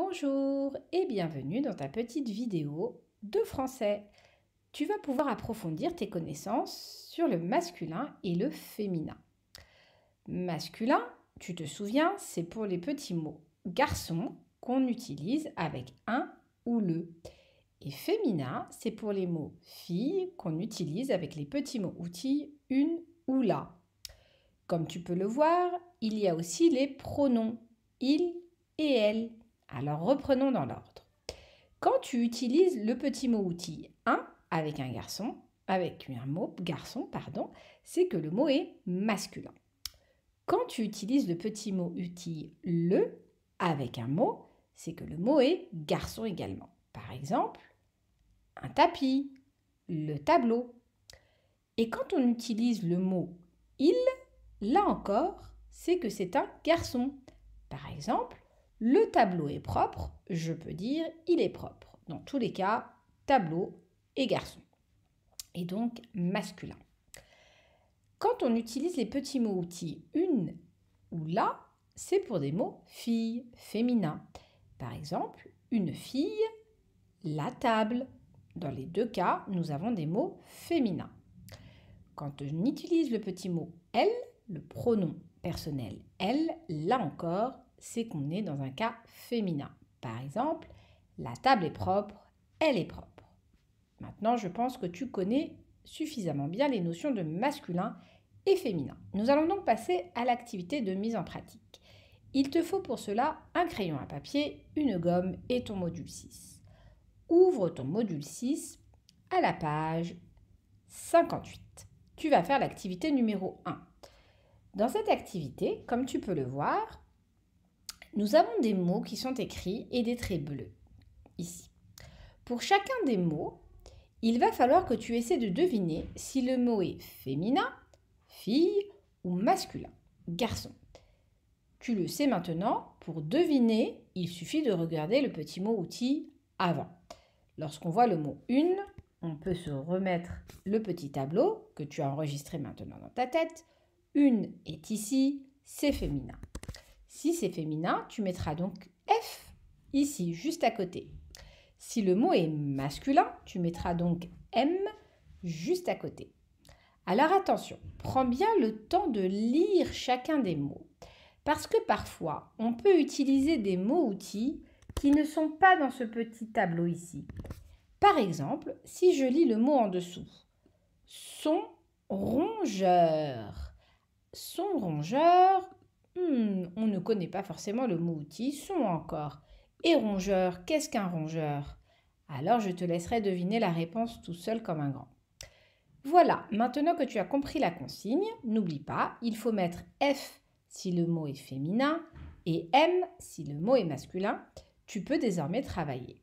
Bonjour et bienvenue dans ta petite vidéo de français. Tu vas pouvoir approfondir tes connaissances sur le masculin et le féminin. Masculin, tu te souviens, c'est pour les petits mots garçon qu'on utilise avec un ou le. Et féminin, c'est pour les mots fille qu'on utilise avec les petits mots outils une ou la. Comme tu peux le voir, il y a aussi les pronoms il et elle alors reprenons dans l'ordre. Quand tu utilises le petit mot outil un avec un garçon, avec un mot garçon, pardon, c'est que le mot est masculin. Quand tu utilises le petit mot outil le avec un mot, c'est que le mot est garçon également. Par exemple, un tapis, le tableau. Et quand on utilise le mot il, là encore, c'est que c'est un garçon. Par exemple, le tableau est propre, je peux dire il est propre. Dans tous les cas, tableau et garçon. Et donc masculin. Quand on utilise les petits mots outils une ou la, c'est pour des mots fille, féminin. Par exemple, une fille, la table. Dans les deux cas, nous avons des mots féminins. Quand on utilise le petit mot elle, le pronom personnel elle, là encore, c'est qu'on est dans un cas féminin. Par exemple, la table est propre, elle est propre. Maintenant, je pense que tu connais suffisamment bien les notions de masculin et féminin. Nous allons donc passer à l'activité de mise en pratique. Il te faut pour cela un crayon à papier, une gomme et ton module 6. Ouvre ton module 6 à la page 58. Tu vas faire l'activité numéro 1. Dans cette activité, comme tu peux le voir, nous avons des mots qui sont écrits et des traits bleus, ici. Pour chacun des mots, il va falloir que tu essaies de deviner si le mot est féminin, fille ou masculin, garçon. Tu le sais maintenant, pour deviner, il suffit de regarder le petit mot outil avant. Lorsqu'on voit le mot une, on peut se remettre le petit tableau que tu as enregistré maintenant dans ta tête. Une est ici, c'est féminin. Si c'est féminin, tu mettras donc F ici, juste à côté. Si le mot est masculin, tu mettras donc M juste à côté. Alors attention, prends bien le temps de lire chacun des mots. Parce que parfois, on peut utiliser des mots-outils qui ne sont pas dans ce petit tableau ici. Par exemple, si je lis le mot en dessous, son rongeur. Son rongeur Hmm, on ne connaît pas forcément le mot sont encore. Et rongeur, qu'est-ce qu'un rongeur Alors je te laisserai deviner la réponse tout seul comme un grand. Voilà, maintenant que tu as compris la consigne, n'oublie pas, il faut mettre F si le mot est féminin et M si le mot est masculin. Tu peux désormais travailler.